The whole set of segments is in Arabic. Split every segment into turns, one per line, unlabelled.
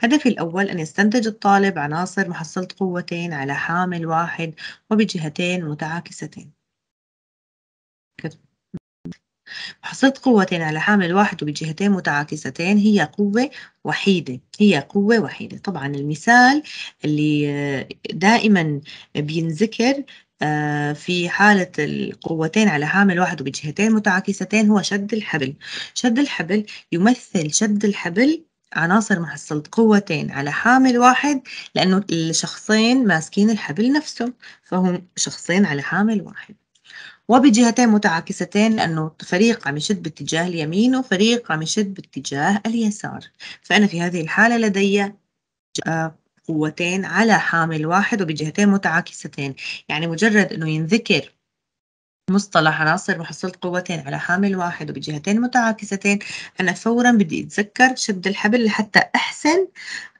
هدفي الأول أن يستنتج الطالب عناصر محصلة قوتين على حامل واحد وبجهتين متعاكستين محصلة قوتين على حامل واحد وبجهتين متعاكستين هي قوة وحيدة هي قوة وحيدة طبعا المثال اللي آه، دائما بينذكر آه، في حالة القوتين على حامل واحد وبجهتين متعاكستين هو شد الحبل شد الحبل يمثل شد الحبل عناصر محصلة قوتين على حامل واحد لأنه الشخصين ماسكين الحبل نفسه فهم شخصين على حامل واحد وبجهتين متعاكستين لأنه فريق عم يشد باتجاه اليمين وفريق عم يشد باتجاه اليسار فأنا في هذه الحالة لدي آه، قوتين على حامل واحد وبجهتين متعاكستين يعني مجرد أنه ينذكر مصطلح عناصر محصلة قوتين على حامل واحد وبجهتين متعاكستين أنا فورا بدي أتذكر شد الحبل لحتى أحسن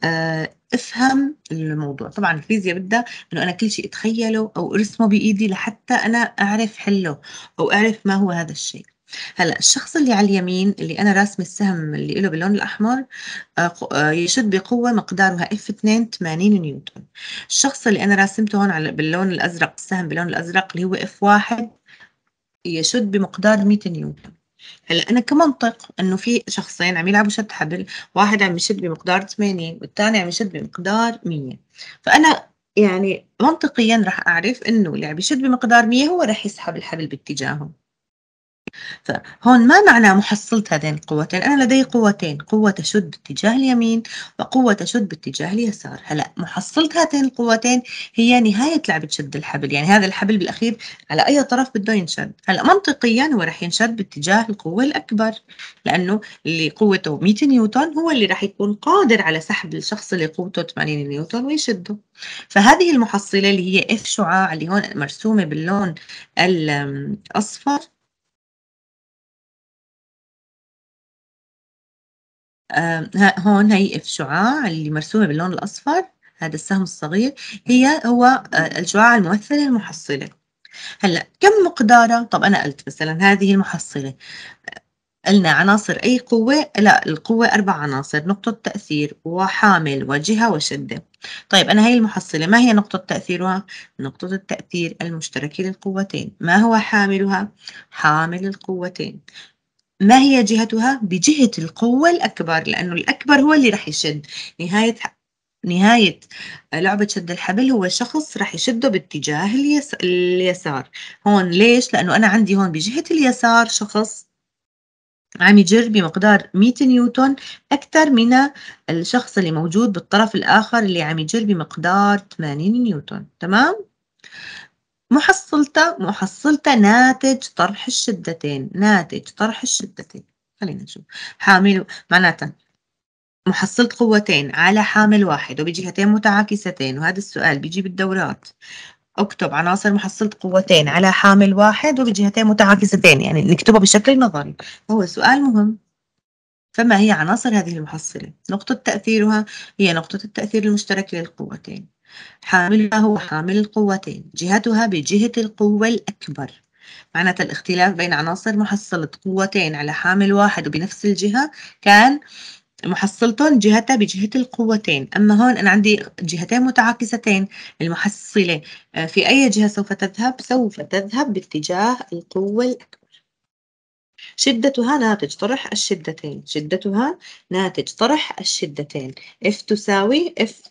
آه، أفهم الموضوع طبعا الفيزياء بدها أنه أنا كل شيء أتخيله أو أرسمه بإيدي لحتى أنا أعرف حله أو أعرف ما هو هذا الشيء هلا الشخص اللي على اليمين اللي انا راسم السهم اللي له باللون الاحمر آه، آه، يشد بقوه مقدارها اف 2 80 نيوتن الشخص اللي انا راسمته هون على باللون الازرق السهم باللون الازرق اللي هو اف 1 يشد بمقدار 100 نيوتن هلا انا كمنطق انه في شخصين عم يلعبوا شد حبل واحد عم يشد بمقدار 80 والثاني عم يشد بمقدار 100 فانا يعني منطقيا رح اعرف انه اللي عم يشد بمقدار 100 هو رح يسحب الحبل باتجاهه فهون ما معنى محصلت هذين القوتين أنا لدي قوتين قوة تشد باتجاه اليمين وقوة تشد باتجاه اليسار هلا محصلت هاتين القوتين هي نهاية لعبة شد الحبل يعني هذا الحبل بالأخير على أي طرف بده ينشد هلا منطقيا هو رح ينشد باتجاه القوة الأكبر لأنه اللي قوته 100 نيوتن هو اللي رح يكون قادر على سحب الشخص اللي قوته 80 نيوتن ويشده فهذه المحصلة اللي هي اف شعاع اللي هون مرسومة باللون
الأصفر آه، هون هي الشعاع اللي مرسومة باللون الأصفر هذا السهم
الصغير هي هو آه، الشعاع الممثل المحصلة هلا كم مقدارها؟ طب أنا قلت مثلا هذه المحصلة قلنا عناصر أي قوة؟ لا القوة أربع عناصر نقطة تأثير وحامل وجهة وشدة طيب أنا هي المحصلة ما هي نقطة تأثيرها؟ نقطة التأثير المشتركة للقوتين ما هو حاملها؟ حامل القوتين ما هي جهتها؟ بجهة القوة الأكبر لأنه الأكبر هو اللي رح يشد نهاية نهاية لعبة شد الحبل هو شخص رح يشده باتجاه اليس... اليسار هون ليش؟ لأنه أنا عندي هون بجهة اليسار شخص عم يجر بمقدار 100 نيوتن أكثر من الشخص اللي موجود بالطرف الآخر اللي عم يجر بمقدار 80 نيوتن تمام؟ محصلته محصلته ناتج طرح الشدتين ناتج طرح الشدتين خلينا نشوف حامل معناته محصلة قوتين على حامل واحد وبجهتين متعاكستين وهذا السؤال بيجي بالدورات اكتب عناصر محصلة قوتين على حامل واحد وبجهتين متعاكستين يعني نكتبه بشكل نظري هو سؤال مهم فما هي عناصر هذه المحصلة؟ نقطة تأثيرها هي نقطة التأثير المشترك للقوتين حاملها هو حامل القوتين جهتها بجهة القوة الأكبر معناتها الاختلاف بين عناصر محصلة قوتين على حامل واحد وبنفس الجهة كان محصلتهم جهتها بجهة القوتين أما هون أنا عندي جهتين متعاكستين المحصلة آه، في أي جهة سوف تذهب سوف تذهب باتجاه القوة الأكبر شدتها ناتج طرح الشدتين شدتها ناتج طرح الشدتين F تساوي F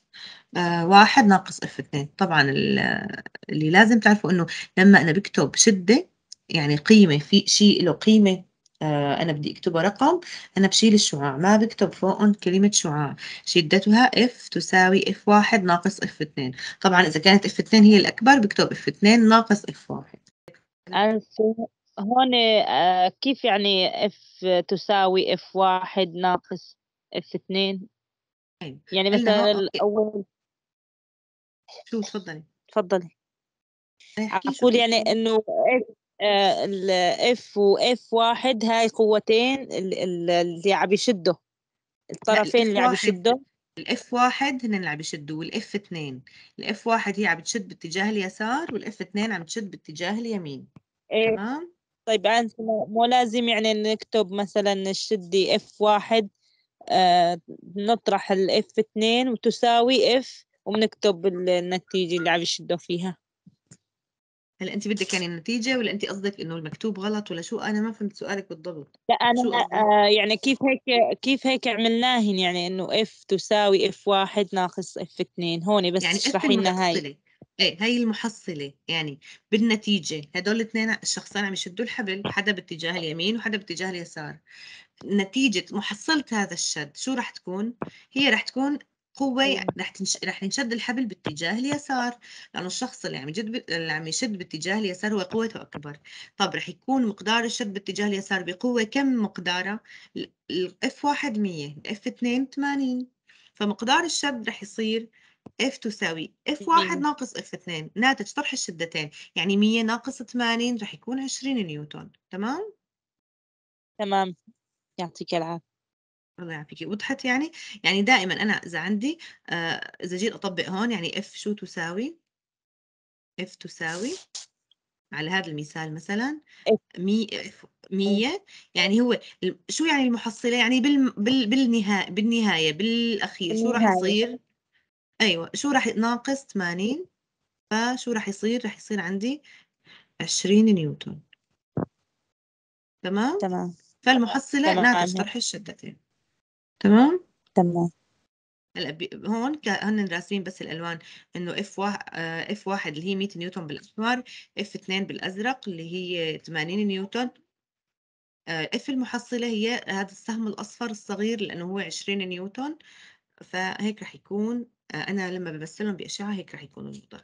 آه، واحد ناقص F اثنين طبعا آه، اللي لازم تعرفوا انه لما انا بكتب شدة يعني قيمة في شيء له قيمة آه، انا بدي اكتبه رقم انا بشيل الشعاع ما بكتب فوق كلمة شعاع شدتها F تساوي F واحد ناقص F 2 طبعا اذا كانت F 2 هي الاكبر بكتب F 2 ناقص F واحد هون آه، كيف يعني اف تساوي اف واحد ناقص اف اثنين
طيب، يعني مثلا
الاول شو تفضلي تفضلي اقول يعني انه اف آه، الاف واف واحد هاي قوتين اللي عم يشدوا الطرفين اللي عم يشدوا الاف واحد هن اللي عم يشدوا والاف اثنين الاف واحد هي عم تشد باتجاه اليسار والاف اثنين عم تشد باتجاه اليمين إيه. تمام طيب انت مو لازم يعني نكتب مثلا الشدي اف واحد آه نطرح الاف اثنين وتساوي اف وبنكتب النتيجة اللي عم يشدوا فيها هل انت بدك يعني النتيجه ولا انت قصدك انه المكتوب غلط ولا شو انا ما فهمت سؤالك بالضبط لا انا آه يعني كيف هيك كيف هيك عملناهن يعني انه اف تساوي اف واحد ناقص اف اثنين هون بس يعني اشرحي لنا هاي ايه هاي المحصلة يعني بالنتيجة هدول الاثنين الشخصين عم يشدوا الحبل حدا باتجاه اليمين وحدا باتجاه اليسار نتيجة محصلة هذا الشد شو رح تكون؟ هي رح تكون قوة رح تنش... رح ينشد الحبل باتجاه اليسار لأنه الشخص اللي عم يجد ب... اللي عم يشد باتجاه اليسار هو قوته أكبر طب رح يكون مقدار الشد باتجاه اليسار بقوة كم مقداره؟ الاف واحد 100 الاف 2 80 فمقدار الشد رح يصير اف تساوي اف واحد إيه. ناقص اف اثنين ناتج طرح الشدتين يعني 100 ناقص 80 رح يكون 20 نيوتن تمام تمام يعطيك العافية الله يعافيكي وضحت يعني يعني دائما انا اذا عندي آه اذا جيت اطبق هون يعني اف شو تساوي اف تساوي على هذا المثال مثلا 100 100 إيه. يعني هو شو يعني المحصله يعني بال بالنهايه بالنهايه بالاخير شو راح يصير أيوه شو راح ناقص 80 فشو راح يصير؟ راح يصير عندي 20 نيوتن تمام؟ تمام فالمحصلة تمام. ناتج طرح الشدتين تمام؟ تمام هلا هون هن راسمين بس الالوان انه اف واحد آه، اف واحد اللي هي 100 نيوتن بالاحمر اف 2 بالازرق اللي هي 80 نيوتن آه، اف المحصله هي هذا السهم الاصفر الصغير لانه هو 20 نيوتن فهيك رح يكون آه، انا لما بمثلهم باشعه هيك رح يكون الموضوع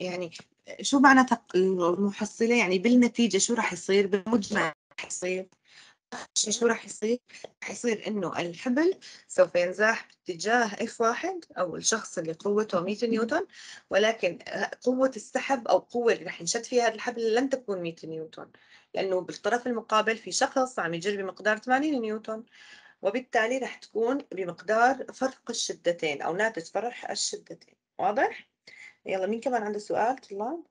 يعني آه، شو معنى المحصله يعني بالنتيجه شو رح يصير بالمجمل رح يصير شو رح يصير؟ رح يصير انه الحبل سوف ينزاح باتجاه اف واحد او الشخص اللي قوته 100 نيوتن ولكن آه، قوة السحب او القوة اللي رح ينشد فيها هذا الحبل لن تكون 100 نيوتن لانه بالطرف المقابل في شخص عم يجر بمقدار 80 نيوتن وبالتالي رح تكون بمقدار فرق الشدتين أو ناتج فرق الشدتين واضح؟ يلا مين كمان عنده سؤال طلاب؟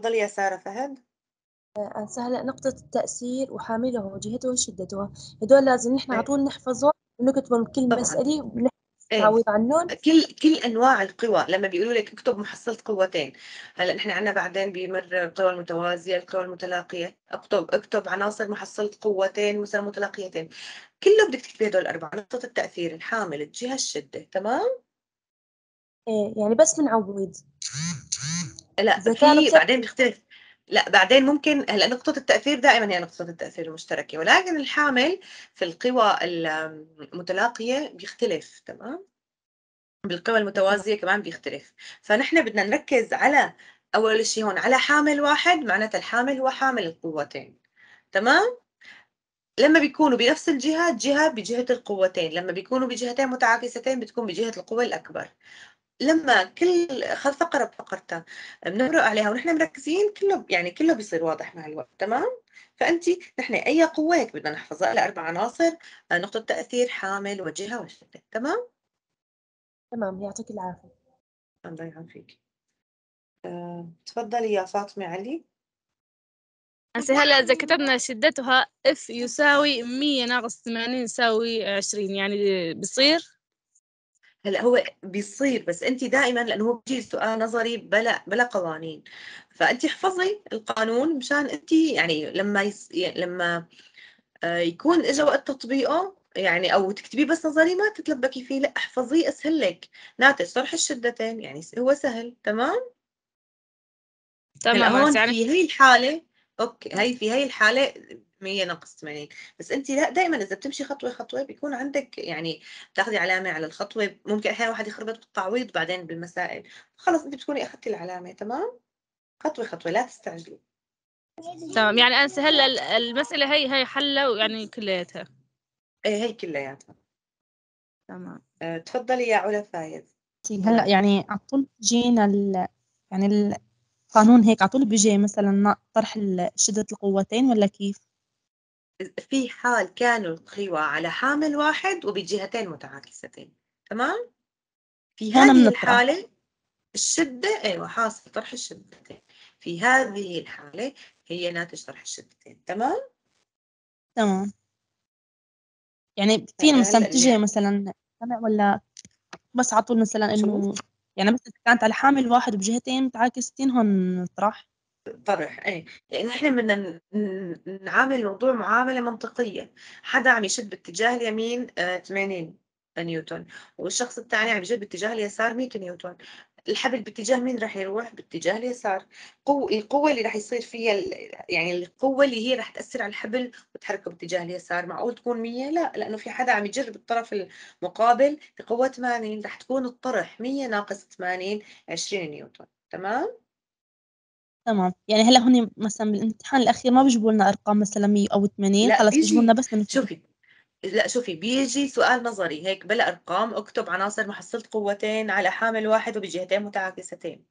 تفضلي يا سارة فهد
آه، سهله نقطة التأثير وحامله وجهته وشدته هدول لازم نحن على طيب. طول نحفظه
ونكتبهم كل مسألة إيه. تعوض عنهم كل كل انواع القوى لما بيقولوا لك اكتب محصله قوتين هلا نحن عندنا بعدين بمر القوى المتوازيه القوى المتلاقيه اكتب اكتب عناصر محصله قوتين مثلا متلاقيتين كله بدك تكتبي هدول الاربعه نقطه التاثير الحامل الجهه الشده تمام ايه يعني بس بنعوض لا في بعدين بيختلف لأ بعدين ممكن هلأ نقطة التأثير دائمًا هي نقطة التأثير المشتركة، ولكن الحامل في القوى المتلاقية بيختلف تمام؟ بالقوى المتوازية كمان بيختلف، فنحن بدنا نركّز على أول شيء هون على حامل واحد معناتها الحامل هو حامل القوتين تمام؟ لمّا بيكونوا بنفس الجهة، جهة بجهة القوتين، لمّا بيكونوا بجهتين متعاكستين بتكون بجهة القوة الأكبر. لما كل خذ فقره بفقرتها بنمرق عليها ونحن مركزين كله يعني كله بيصير واضح مع الوقت تمام فانت نحن اي قوه هيك بدنا نحفظها لاربع عناصر آه، نقطه تاثير حامل وجهه وشكل تمام تمام يعطيك العافيه الله يعافيك آه، تفضلي يا فاطمه علي هسه هلا اذا كتبنا شدتها اف يساوي 100 ناقص 80 يساوي 20 يعني بصير هلا هو بيصير بس انت دائما لانه هو بيجي سؤال نظري بلا بلا قوانين فانت احفظي القانون مشان انت يعني لما يس... لما آه، يكون اجى وقت تطبيقه يعني او تكتبيه بس نظري ما تتلبكي فيه لا احفظيه اسهل لك ناتج طرح الشدتين يعني هو سهل تمام تمام هون يعني في هي الحاله اوكي هاي في هاي الحاله 100 ناقص 80 بس انت لا دائما اذا بتمشي خطوه خطوه بيكون عندك يعني بتاخذي علامه على الخطوه ممكن احيانا واحد يخربط بالتعويض بعدين بالمسائل خلص انت بتكوني اخذتي العلامه تمام خطوه خطوه لا تستعجلي
تمام يعني انسى
هلا المساله هي هي حلها يعني كلياتها ايه هي كلياتها تمام آه، تفضلي يا علا فايز هلا يعني على طول جينا ال... يعني ال... قانون هيك على طول بيجي مثلا طرح شده القوتين ولا كيف في حال كانوا القوى على حامل واحد وبجهتين متعاكستين تمام في هذه الحاله الشده ايوه حاصل طرح الشدتين في هذه الحاله هي ناتج طرح الشدتين تمام تمام يعني في مثلا تجي مثلا ولا بس على طول مثلا انه يعني بس اذا كانت على حامل واحد بجهتين متعاكستين هون طرح طرح ايه لانه احنا بدنا نعامل الموضوع معامله منطقيه حدا عم يشد باتجاه اليمين 80 آه، نيوتن والشخص الثاني عم يشد باتجاه اليسار 100 نيوتن الحبل باتجاه مين رح يروح باتجاه اليسار قو... القوه اللي رح يصير فيها ال... يعني القوه اللي هي رح تاثر على الحبل وتحركه باتجاه اليسار معقول تكون 100 لا لانه في حدا عم يجرب الطرف المقابل بقوه 80 رح تكون الطرح 100 ناقص 80 20 نيوتن تمام تمام يعني هلا هون مثلا بالامتحان الاخير ما بيجيبوا لنا ارقام مثلا 100 او 80 خلص بيجيبوا لنا بس شوفي لا شوفي بيجي سؤال نظري هيك بلا ارقام اكتب عناصر محصله قوتين على حامل واحد وبجهتين متعاكستين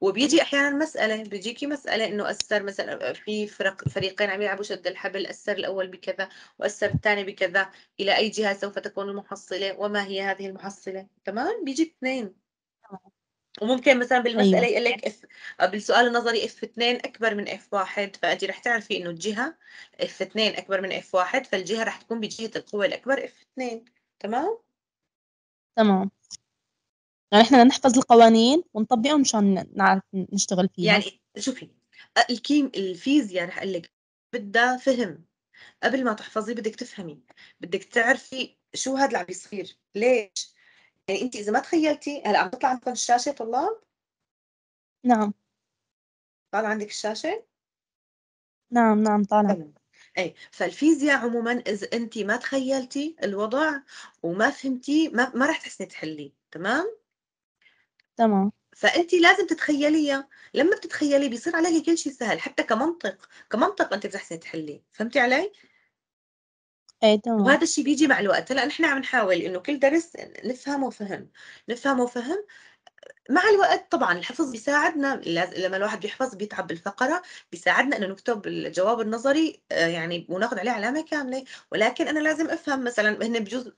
وبيجي احيانا مساله بيجيكي مساله انه اثر مثلا في فرق فريقين عم يلعبوا شد الحبل اثر الاول بكذا واثر الثاني بكذا الى اي جهه سوف تكون المحصله وما هي هذه المحصله تمام بيجي اثنين وممكن مثلا بالمسألة أيوة. يقول لك اف آه، بالسؤال النظري اف 2 أكبر من اف 1 فأنت رح تعرفي إنه الجهة اف 2 أكبر من اف 1 فالجهة رح تكون بجهة القوة الأكبر اف 2 تمام؟ تمام يعني احنا نحفظ القوانين ونطبقهم مشان نعرف نشتغل فيها يعني شوفي آه، الكيم الفيزياء رح أقول لك بدها فهم قبل ما تحفظي بدك تفهمي بدك تعرفي شو هذا اللي عم بيصير ليش يعني انت اذا ما تخيلتي هلا عم تطلع عندكم الشاشه طلاب نعم طالع عندك الشاشه نعم نعم طالع اي فالفيزياء عموما اذا انت ما تخيلتي الوضع وما فهمتي ما, ما راح تحسني تحلي تمام تمام فانت لازم تتخيليها لما بتتخيلي بيصير عليك كل شيء سهل حتى كمنطق كمنطق انت بتحسني تحلي فهمتي علي اي تمام وهذا الشيء بيجي مع الوقت هلا نحن عم نحاول انه كل درس نفهمه فهم نفهمه فهم مع الوقت طبعا الحفظ بيساعدنا لما الواحد بيحفظ بيتعب بالفقره بيساعدنا انه نكتب الجواب النظري آه، يعني وناخذ عليه علامه كامله ولكن انا لازم افهم مثلا هن بجوز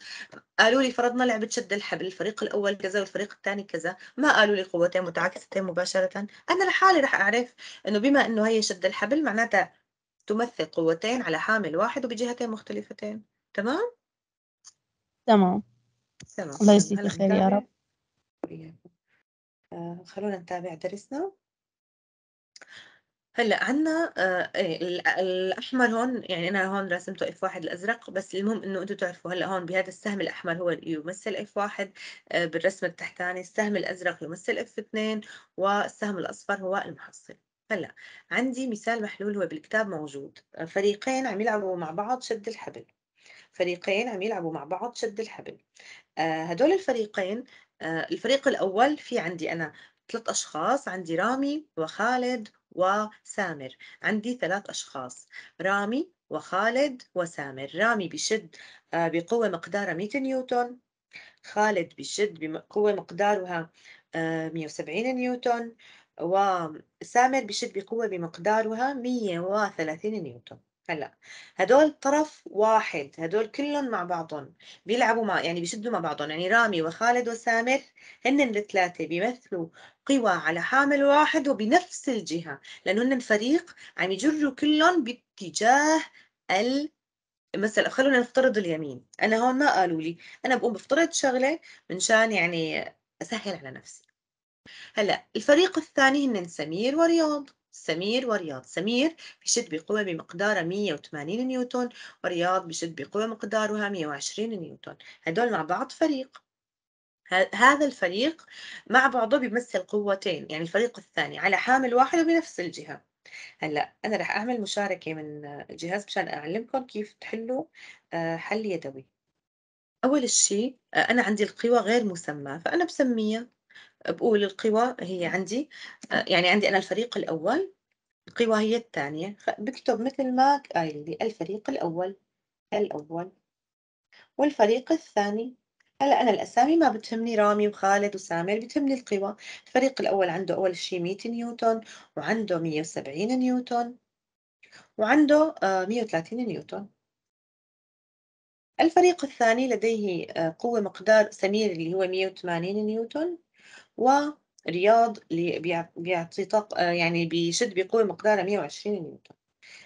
قالوا لي فرضنا لعبه شد الحبل الفريق الاول كذا والفريق الثاني كذا ما قالوا لي قوتين متعاكستين مباشره انا لحالي رح اعرف انه بما انه هي شد الحبل معناتها تمثل قوتين على حامل واحد وبجهتين مختلفتين تمام؟ تمام تمام الله يجزيك خير يا رب آه، خلونا نتابع درسنا هلا عندنا آه، إيه، الاحمر هون يعني انا هون رسمته اف واحد الازرق بس المهم انه انتم تعرفوا هلا هون بهذا السهم الاحمر هو يمثل اف واحد آه، بالرسم بالرسمه التحتاني السهم الازرق يمثل اف اثنين والسهم الاصفر هو المحصل هلا عندي مثال محلول هو بالكتاب موجود فريقين عم يلعبوا مع بعض شد الحبل فريقين عم يلعبوا مع بعض شد الحبل آه، هدول الفريقين آه، الفريق الأول في عندي أنا ثلاث أشخاص عندي رامي وخالد وسامر عندي ثلاث أشخاص رامي وخالد وسامر رامي بشد آه، بقوة مقدارها 100 نيوتن خالد بشد بقوة مقدارها 170 نيوتن وسامر بيشد بقوة بمقدارها 130 نيوتن هلا هدول طرف واحد هدول كلهم مع بعضهم بيلعبوا مع يعني بيشدوا مع بعضهم يعني رامي وخالد وسامر هن الثلاثة بيمثلوا قوى على حامل واحد وبنفس الجهة لأنه هن فريق عم يجروا كلهم باتجاه ال مثلا خلونا نفترض اليمين انا هون ما قالوا لي انا بقوم بفترض شغله منشان يعني اسهل على نفسي هلا الفريق الثاني هن سمير ورياض سمير ورياض سمير بشد بقوة بمقدارها 180 نيوتن ورياض بشد بقوة مقدارها 120 نيوتن هدول مع بعض فريق هذا الفريق مع بعضه بيمثل قوتين يعني الفريق الثاني على حامل واحد وبنفس الجهة هلا أنا رح أعمل مشاركة من الجهاز مشان أعلمكم كيف تحلوا آه، حل يدوي أول شيء آه، أنا عندي القوى غير مسمى فأنا بسميها بقول القوى هي عندي آه، يعني عندي أنا الفريق الأول القوى هي الثانية بكتب مثل ما قايل لي الفريق الأول الأول والفريق الثاني هلا أنا الأسامي ما بتهمني رامي وخالد وسامر بتهمني القوى الفريق الأول عنده أول شيء 100 نيوتن وعنده 170 نيوتن وعنده 130 آه، نيوتن الفريق الثاني لديه آه، قوة مقدار سمير اللي هو 180 نيوتن ورياض اللي بيعطي طاق آه، يعني بيشد بقوة مقدارها 120 نيوتن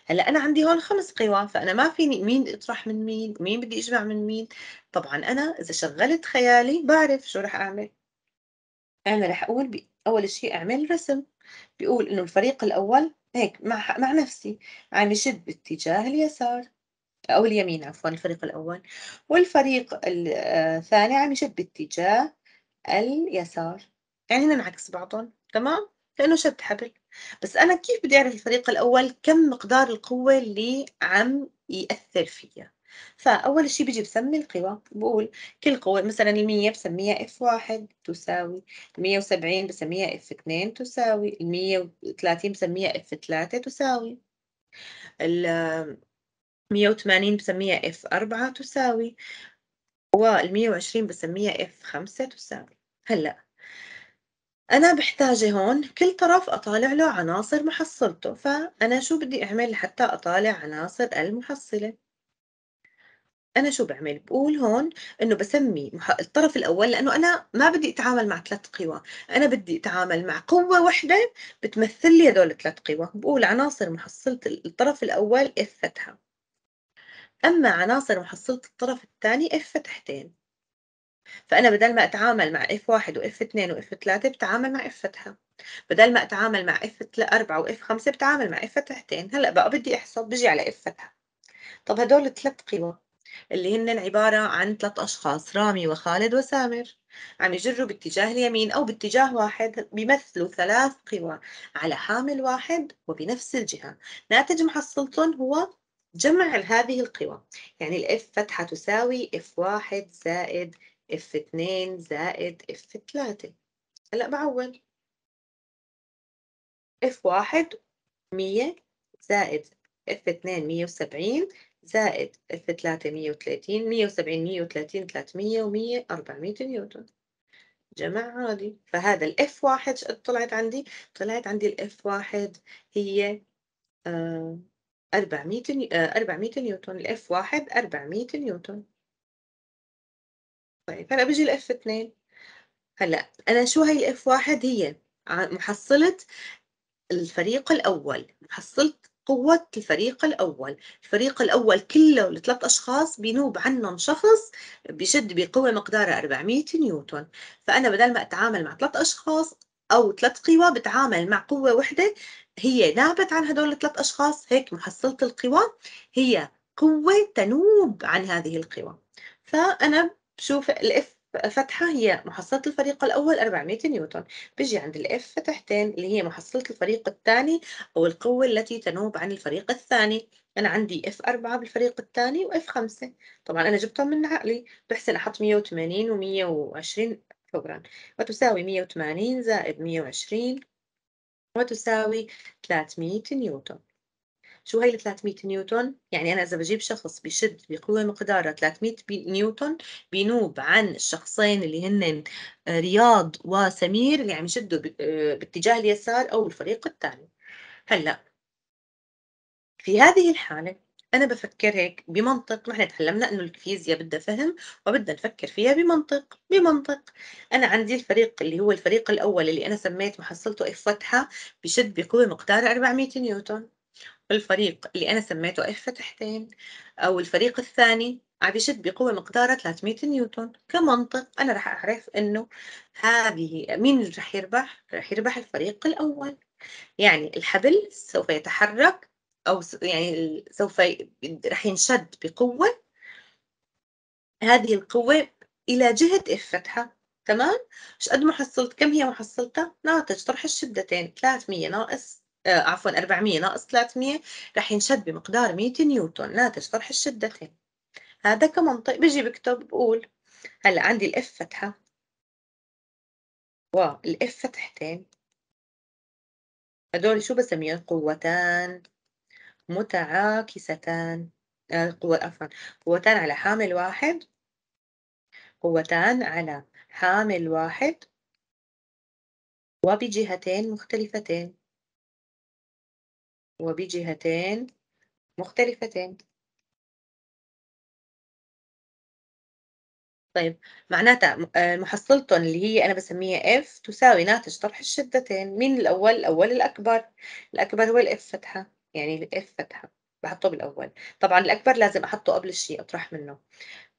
هلا انا عندي هون خمس قوى فانا ما فيني مين اطرح من مين مين بدي اجمع من مين طبعا انا اذا شغلت خيالي بعرف شو رح اعمل انا رح اقول بي... اول شيء اعمل رسم بيقول انه الفريق الاول هيك مع مع نفسي عم يشد باتجاه اليسار او اليمين عفوا الفريق الاول والفريق آه، الثاني عم يشد باتجاه اليسار يعني هنا نعكس بعضهم تمام لانه شد حبل بس انا كيف بدي اعرف الفريق الاول كم مقدار القوه اللي عم ياثر فيا فاول شيء بيجي بسمي القوى بقول كل قوه مثلا ال100 بسميها اف1 تساوي ال170 بسميها اف2 تساوي ال130 بسميها اف3 تساوي ال180 بسميها اف4 تساوي وال120 بسميها اف5 تساوي هلا أنا بحتاجة هون كل طرف أطالع له عناصر محصلته فأنا شو بدي أعمل لحتى أطالع عناصر المحصلة أنا شو بعمل بقول هون إنه بسمي الطرف الأول لأنه أنا ما بدي أتعامل مع ثلاث قوى أنا بدي أتعامل مع قوة واحدة بتمثل لي هدول الثلاث قوى بقول عناصر محصلة الطرف الأول اف فتحة أما عناصر محصلة الطرف الثاني اف فتحتين فأنا بدل ما أتعامل مع F1 و F2 و F3 بتعامل مع F فتحة بدل ما أتعامل مع F4 و F5 بتعامل مع F فتحتين هلأ بقى بدي أحسب بجي على F فتحة طب هدول ثلاث قوى اللي هن عبارة عن ثلاث أشخاص رامي وخالد وسامر عم يجروا باتجاه اليمين أو باتجاه واحد بيمثلوا ثلاث قوى على حامل واحد وبنفس الجهة ناتج محصلتهم هو جمع هذه القوى يعني الاف فتحة تساوي اف واحد زائد اف 2 زائد اف 3 هلا بعوض اف 1 100 زائد اف 2 170 زائد اف 3 130 170 130 300 و100 400 نيوتن جمع عادي فهذا الاف 1 طلعت عندي طلعت عندي الاف 1 هي آه 400 400 آه، نيوتن الاف 1 400 نيوتن طيب هلا بيجي الاف 2 هلا انا شو هي الاف 1 هي محصله الفريق الاول محصله قوة الفريق الأول الفريق الأول كله الثلاث أشخاص بينوب عنهم شخص بشد بقوة مقدارها 400 نيوتن فأنا بدل ما أتعامل مع ثلاث أشخاص أو ثلاث قوى بتعامل مع قوة وحدة هي نابت عن هدول الثلاث أشخاص هيك محصلة القوى هي قوة تنوب عن هذه القوى فأنا بشوف الاف فتحة هي محصلة الفريق الأول 400 نيوتن بيجي عند الإف فتحتين اللي هي محصلة الفريق الثاني أو القوة التي تنوب عن الفريق الثاني أنا عندي اف 4 بالفريق الثاني واف 5 طبعا أنا جبتهم من عقلي بحسن أحط 180 و120 فورا وتساوي 180 زائد 120 وتساوي 300 نيوتن شو هي ال 300 نيوتن يعني انا اذا بجيب شخص بشد بقوه مقدارها 300 نيوتن بينوب عن الشخصين اللي هن آه، رياض وسمير اللي يعني عم يشدوا آه، باتجاه اليسار او الفريق الثاني هلا في هذه الحاله انا بفكر هيك بمنطق نحن تعلمنا انه الفيزياء بدها فهم وبدها نفكر فيها بمنطق بمنطق انا عندي الفريق اللي هو الفريق الاول اللي انا سميت محصلته اف فتحه بشد بقوه مقدارها 400 نيوتن الفريق اللي أنا سميته اف فتحتين أو الفريق الثاني عم بيشد بقوة مقدارها 300 نيوتن كمنطق أنا راح أعرف إنه هذه مين اللي راح يربح؟ راح يربح الفريق الأول يعني الحبل سوف يتحرك أو يعني سوف راح ينشد بقوة هذه القوة إلى جهة اف إيه فتحة تمام؟ قد ما حصلت كم هي محصلتها؟ ناتج طرح الشدتين 300 ناقص آه، عفوا 400 ناقص 300 رح ينشد بمقدار 100 نيوتن ناتج طرح الشدتين هذا كمنطق بيجي بكتب بقول هلا عندي الاف فتحة والاف فتحتين هدول شو بسميهم قوتان متعاكستان آه، قوة عفوا قوتان على حامل واحد قوتان على حامل واحد
وبجهتين مختلفتين وبجهتين مختلفتين
طيب معناتها آه، محصلتهم اللي هي أنا بسميها اف تساوي ناتج طرح الشدتين مين الأول؟ الأول الأكبر الأكبر هو الإف فتحة يعني الإف فتحة بحطه بالأول طبعا الأكبر لازم أحطه قبل الشيء أطرح منه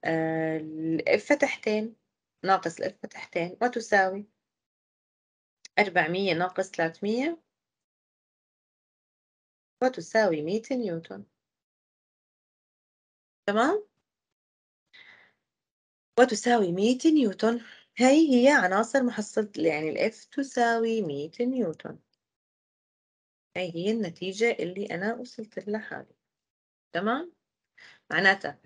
آه الإف فتحتين ناقص الإف فتحتين وتساوي 400
ناقص 300 وتساوي 100 نيوتن تمام
وتساوي 100 نيوتن هاي هي عناصر محصلة يعني الاف تساوي 100 نيوتن هاي هي النتيجة اللي أنا وصلت لها حالي تمام معناتها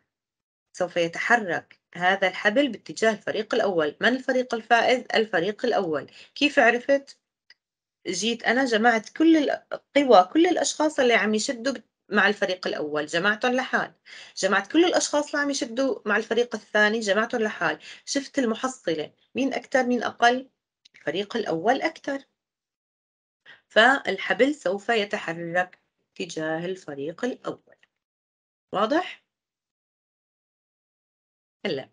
سوف يتحرك هذا الحبل باتجاه الفريق الأول من الفريق الفائز؟ الفريق الأول كيف عرفت؟ جيت أنا جمعت كل القوى كل الأشخاص اللي عم يشدوا مع الفريق الأول جمعتهم لحال جمعت كل الأشخاص اللي عم يشدوا مع الفريق الثاني جمعتهم لحال شفت المحصلة مين أكثر مين أقل الفريق الأول أكثر فالحبل سوف يتحرك تجاه الفريق الأول واضح؟ هلا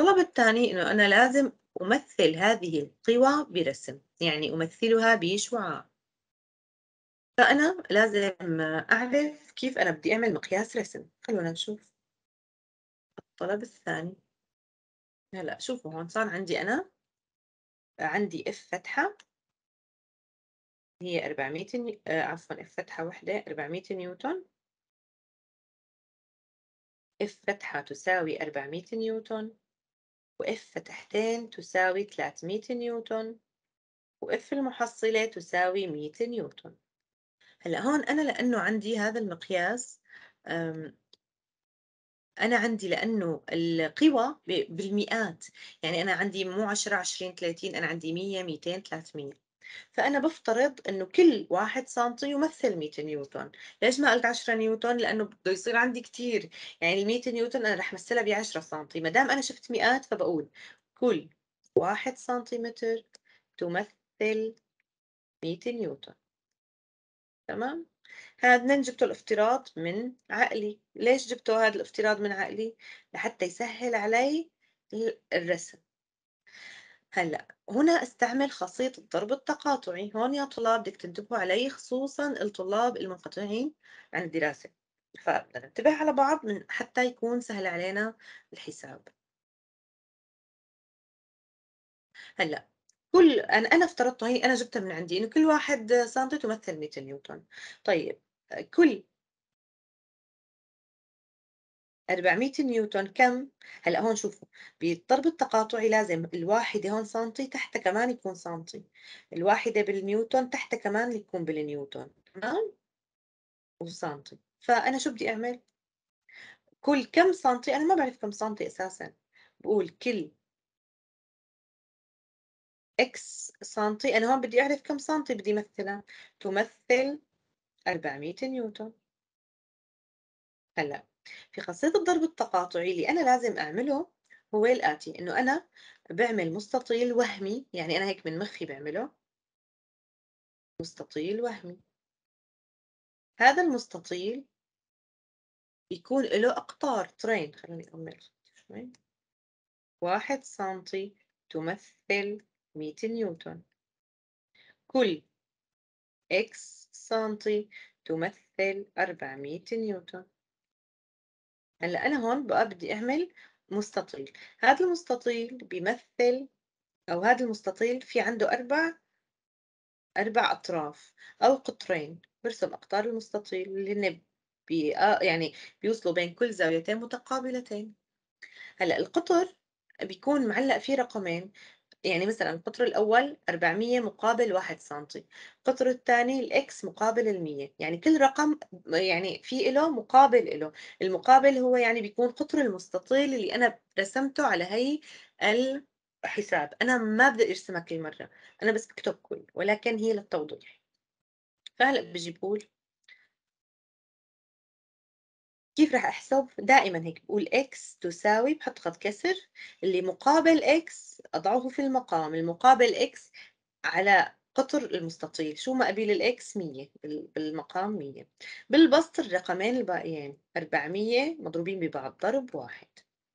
الطلب الثاني إنه أنا لازم أمثل هذه القوى برسم يعني أمثلها بشعاع فأنا لازم أعرف كيف أنا بدي أعمل مقياس رسم خلونا نشوف الطلب الثاني هلا شوفوا هون صار عندي أنا عندي اف فتحة هي 400 آه، عفوا اف فتحة وحدة 400 نيوتن اف فتحة تساوي 400 نيوتن واف فتحتين تساوي 300 نيوتن وإف المحصلة تساوي 100 نيوتن هلا هون أنا لأنه عندي هذا المقياس أنا عندي لأنه القوى بالمئات يعني أنا عندي مو 10 20 30 أنا عندي 100 200 300 فأنا بفترض أنه كل واحد سنتي يمثل 100 نيوتن ليش ما قلت 10 نيوتن لأنه بده يصير عندي كتير يعني ال 100 نيوتن أنا رح مثلها ب 10 سنتي ما دام أنا شفت مئات فبقول كل واحد سنتيمتر تمثل مثل 100 نيوتن تمام هاد من جبتوا الافتراض من عقلي ليش جبتوا هذا الافتراض من عقلي لحتى يسهل علي الرسم هلا هنا استعمل خاصية الضرب التقاطعي هون يا طلاب بدك تنتبهوا علي خصوصا الطلاب المنقطعين عن الدراسة فبدنا ننتبه على بعض من حتى يكون سهل علينا الحساب هلا كل انا انا افترضت هي انا جبتها من عندي انه كل واحد سنتي تمثل 100 نيوتن طيب كل 400 نيوتن كم هلا هون شوفوا بالضرب التقاطعي لازم الواحده هون سنتي تحتها كمان يكون سنتي الواحده بالنيوتن تحتها كمان يكون بالنيوتن تمام وسنتي فانا شو بدي اعمل كل كم سنتي انا ما بعرف كم سنتي اساسا بقول كل اكس سنتي انا هون بدي اعرف كم سنتي بدي امثلها تمثل 400 نيوتن هلا في خاصيه الضرب التقاطعي اللي انا لازم اعمله هو الاتي انه انا بعمل مستطيل وهمي يعني انا هيك من مخي بعمله مستطيل وهمي هذا المستطيل يكون له أقطار ترين خليني أكمل شوي واحد سنتي تمثل 100 نيوتن كل إكس سنتي تمثل 400 نيوتن هلا أنا هون بقى بدي أعمل مستطيل هذا المستطيل بيمثل أو هذا المستطيل في عنده أربع أربع أطراف أو قطرين برسم أقطار المستطيل اللي هن بي يعني بيوصلوا بين كل زاويتين متقابلتين هلا القطر بيكون معلق فيه رقمين يعني مثلا القطر الأول 400 مقابل 1 سم القطر الثاني الإكس مقابل ال100 يعني كل رقم يعني في له مقابل له المقابل هو يعني بيكون قطر المستطيل اللي أنا رسمته على هي الحساب أنا ما بدي أرسمها كل مرة أنا بس بكتب كل ولكن هي للتوضيح فهلأ بجيبول كيف راح احسب دائما هيك بقول اكس تساوي بحط خط كسر اللي مقابل اكس اضعه في المقام المقابل اكس على قطر المستطيل شو مقابل الاكس 100 بالمقام 100 بالبسط الرقمين الباقيين 400 مضروبين ببعض ضرب واحد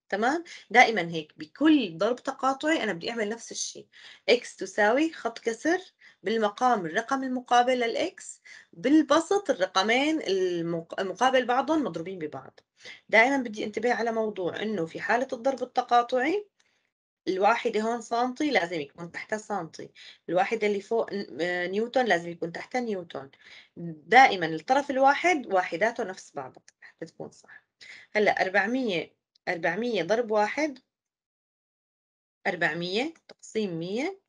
تمام دائما هيك بكل ضرب تقاطعي انا بدي اعمل نفس الشيء اكس تساوي خط كسر بالمقام الرقم المقابل للإكس بالبسط الرقمين المقابل بعضهم مضروبين ببعض دائما بدي انتبه على موضوع إنه في حالة الضرب التقاطعي الواحدة هون سنتي لازم يكون تحتها سنتي الواحدة اللي فوق آه، نيوتن لازم يكون تحتها نيوتن دائما الطرف الواحد واحداته نفس بعضها حتى تكون صح هلا 400 400 ضرب واحد 400 تقسيم 100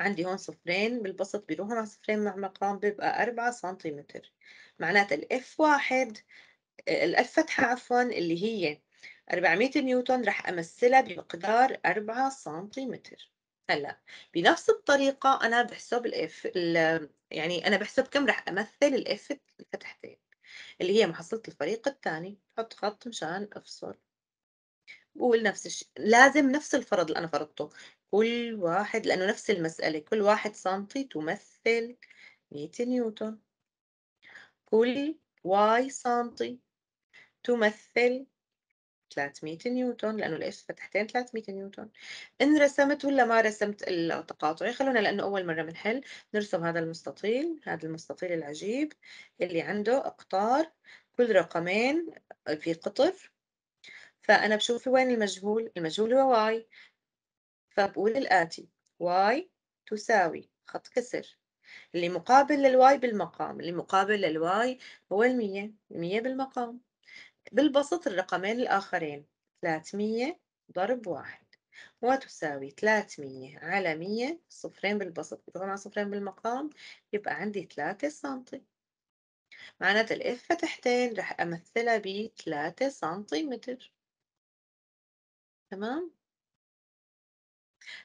عندي هون صفرين بالبسط بيروحوا مع صفرين مع مقام بيبقى أربعة سنتيمتر معناتها الإف واحد الإف فتحة عفوا اللي هي 400 نيوتن رح أمثلها بمقدار 4 سنتيمتر هلا بنفس الطريقة أنا بحسب الإف يعني أنا بحسب كم رح أمثل الإف الفتحتين اللي هي محصلة الفريق الثاني بحط خط مشان أفصل بقول نفس الشيء لازم نفس الفرض اللي أنا فرضته كل واحد لأنه نفس المسألة كل واحد سنتي تمثل 100 نيوتن كل واي سنتي تمثل 300 نيوتن لأنه الإس فتحتين 300 نيوتن إن رسمت ولا ما رسمت التقاطعي خلونا لأنه أول مرة بنحل نرسم هذا المستطيل هذا المستطيل العجيب اللي عنده أقطار كل رقمين في قطر فأنا بشوف وين المجهول المجهول هو واي فبقول الآتي y تساوي خط كسر اللي مقابل للواي بالمقام اللي مقابل للواي هو المية المية بالمقام بالبسط الرقمين الآخرين 300 ضرب واحد وتساوي 300 على 100 صفرين بالبسط طبعا صفرين بالمقام يبقى عندي 3 سنتي معناتها الإف فتحتين رح أمثلها ب 3 سنتيمتر تمام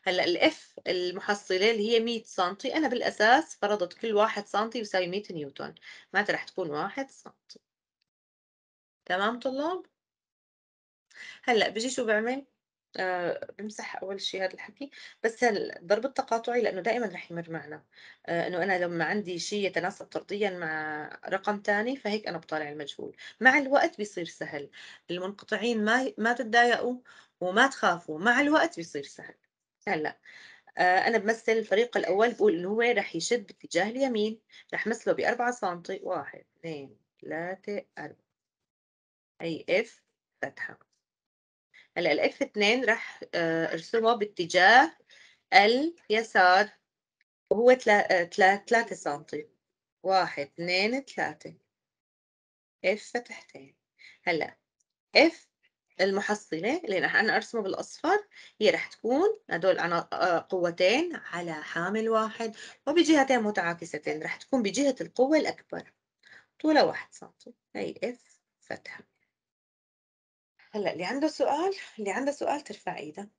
هلا الاف المحصله اللي هي 100 سم انا بالاساس فرضت كل واحد سم يساوي 100 نيوتن معناتها رح تكون واحد سم تمام طلاب هلا بيجي شو بعمل أه بمسح اول شيء هذا الحكي بس الضرب التقاطعي لانه دائما رح يمر معنا أه انه انا لما عندي شيء يتناسب طرديا مع رقم ثاني فهيك انا بطالع المجهول مع الوقت بيصير سهل المنقطعين ما ما تتضايقوا وما تخافوا مع الوقت بيصير سهل هلا آه انا بمثل الفريق الاول بقول انه هو رح يشد باتجاه اليمين رح مثله ب 4 سم 1 2 3 4 هي اف فتحه هلا الاف 2 رح آه ارسمه باتجاه اليسار وهو 3 سم 1 2 3 اف فتحتين هلا اف المحصلة اللي رح أنا أرسمه بالأصفر هي رح تكون هدول أنا آه، قوتين على حامل واحد وبجهتين متعاكستين رح تكون بجهة القوة الأكبر طولها واحد سنتي هي اف فتحة هلا اللي عنده سؤال اللي عنده سؤال ترفع ايده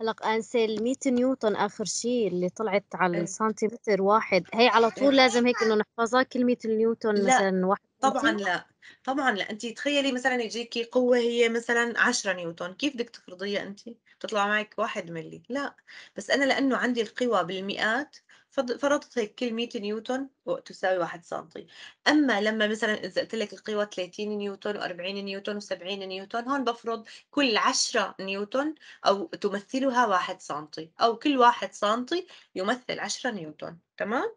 هلا انسل 100 نيوتن اخر شيء اللي طلعت على إيه. السنتيمتر واحد هي على إيه. طول لازم هيك انه نحفظها كلمه النيوتن نيوتن مثلا واحد طبعا لا طبعا لا انت
تخيلي مثلا يجيكي قوه هي مثلا 10 نيوتن كيف بدك تفرضيها انت بتطلع معك واحد ملي لا بس انا لانه عندي القوى بالمئات فرضت هيك طيب كل 100 نيوتن تساوي 1 سنتي أما لما مثلا إذا قلت لك القوى 30 نيوتن و40 نيوتن و70 نيوتن هون بفرض كل 10 نيوتن أو تمثلها 1 سنتي أو كل 1 سنتي يمثل 10 نيوتن تمام؟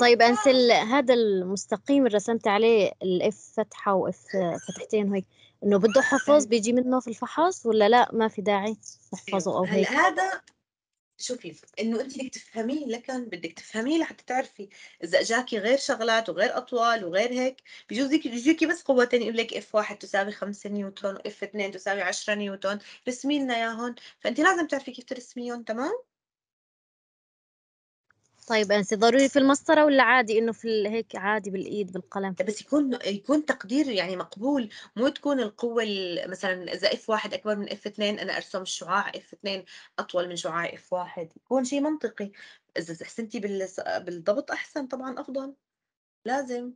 طيب انسل هذا المستقيم اللي رسمت عليه الاف فتحه واف فتحتين هيك انه بده حفظ أيوة. بيجي منه في الفحص ولا لا ما في داعي
نحفظه او هيك هلا هذا شوفي انه انت بدك تفهميه لكن بدك تفهميه لحتى تعرفي اذا اجاكي غير شغلات وغير اطوال وغير هيك بجوز يجيكي بس قوتين يقول لك اف واحد تساوي 5 نيوتن واف اثنين تساوي 10 نيوتن رسمي لنا اياهم فانت لازم تعرفي كيف ترسميهم تمام طيب انت ضروري في المسطره ولا عادي انه في هيك عادي بالايد بالقلم بس يكون يكون تقدير يعني مقبول مو تكون القوه مثلا اذا اف واحد اكبر من اف اثنين انا ارسم شعاع اف اثنين اطول من شعاع اف واحد يكون شيء منطقي اذا احسنتي بالضبط احسن طبعا افضل لازم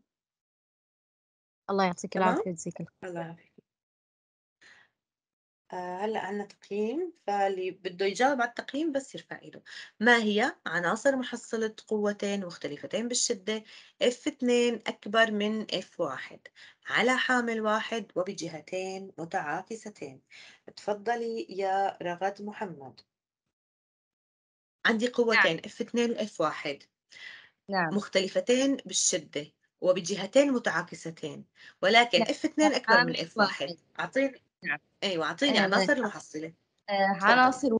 الله يعطيك العافيه ويجزيك الله يعافيك
هلا عنا تقييم فاللي بده يجاوب على التقييم بس يرفع ايده ما هي عناصر محصلة قوتين مختلفتين بالشدة F2 أكبر من F1 على حامل واحد وبجهتين متعاكستين تفضلي يا رغد محمد عندي قوتين نعم. F2 و F1 نعم. مختلفتين بالشدة وبجهتين متعاكستين ولكن نعم.
F2 أكبر من F1
أعطيني أيوة أعطيني آه، عناصر المحصله طيب.
آه، عناصرها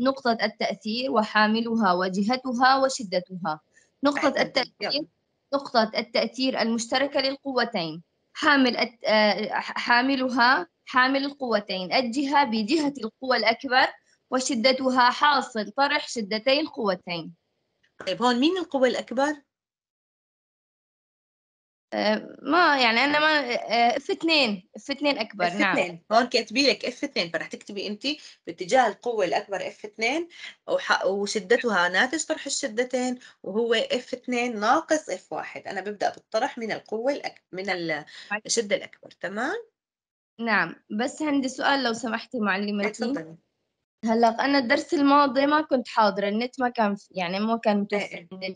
نقطة التأثير وحاملها وجهتها وشدتها نقطة طيب، التأثير نقطة التأثير المشتركة للقوتين حامل آه، حاملها حامل القوتين الجهة بجهة القوة الأكبر وشدتها حاصل طرح شدتي القوتين طيب هون مين القوة الأكبر؟ ما يعني انا ما اف آه، اثنين اف اثنين اكبر اف نعم هون كاتبي لك اف اثنين فرح تكتبي انت
باتجاه القوه الاكبر اف اثنين وشدتها ناتج طرح الشدتين وهو اف اثنين ناقص اف واحد انا ببدا بالطرح من القوه الأك... من طيب. الشده
الاكبر تمام نعم بس عندي سؤال لو سمحتي معلمتي هلا انا الدرس الماضي ما كنت حاضره النت ما كان يعني ما كان متوفر نعم.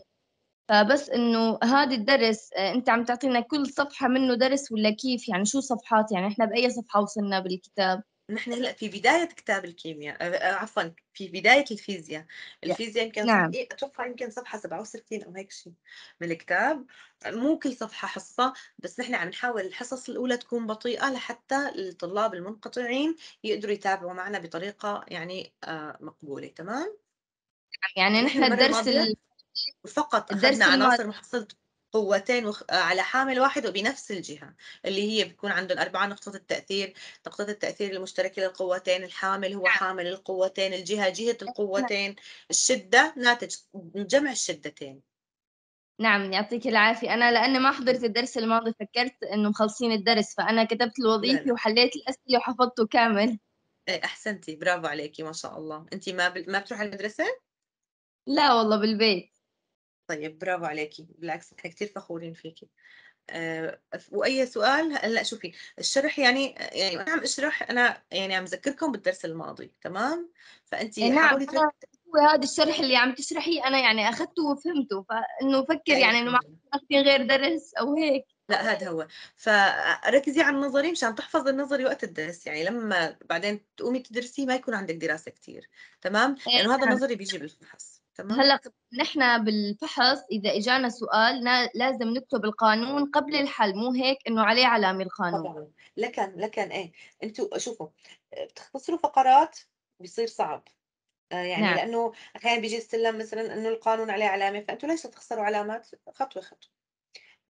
فبس انه هذا الدرس آه، انت عم تعطينا كل صفحه منه درس ولا كيف يعني شو صفحات يعني احنا باي صفحه وصلنا بالكتاب نحن هلا في بداية كتاب الكيمياء آه، آه، عفوا في بداية الفيزياء، الفيزياء يمكن نعم. إيه
اتوقع يمكن صفحة
67
او هيك شيء من الكتاب، مو كل صفحة حصة بس نحن عم نحاول الحصص الأولى تكون بطيئة لحتى الطلاب المنقطعين يقدروا يتابعوا معنا بطريقة يعني مقبولة تمام؟ يعني نحن الدرس فقط أخذنا عناصر محصلة قوتين على حامل واحد وبنفس الجهة اللي هي بيكون عندهم أربعة نقطة التأثير نقطة التأثير المشتركة للقوتين الحامل هو نعم. حامل القوتين الجهة جهة نعم. القوتين الشدة ناتج جمع الشدتين
نعم يعطيك العافية أنا لأني ما حضرت الدرس الماضي فكرت إنه مخلصين الدرس فأنا كتبت الوظيفة وحليت الأسئلة وحفظته كامل
إيه أحسنتي برافو عليكي ما شاء الله أنت ما ب... ما بتروحي المدرسة؟
لا والله بالبيت
طيب برافو عليكي بالعكس احنا كثير فخورين فيكي أه واي سؤال هلا شوفي الشرح يعني يعني انا عم اشرح انا يعني عم ذكركم بالدرس الماضي تمام
فانت إيه، نعم هو هذا الشرح اللي عم تشرحيه انا يعني اخذته وفهمته فانه فكر أيوة، يعني انه ما اخذتي غير درس او هيك لا هذا هو فركزي
على النظري مشان تحفظ النظري وقت الدرس يعني لما بعدين تقومي تدرسي ما يكون عندك دراسه
كثير تمام إيه، لانه يعني هذا نعم. النظري بيجي بالفحص تمام هلا نحن بالفحص اذا اجانا سؤال لازم نكتب القانون قبل الحل مو هيك انه عليه علامه القانون طبعا لكن لكن ايه انتم شوفوا بتختصروا فقرات
بيصير صعب آه، يعني نعم. لانه احيانا بيجي السلم مثلا انه القانون عليه علامه فانتم ليش تخسروا علامات خطوه خطوه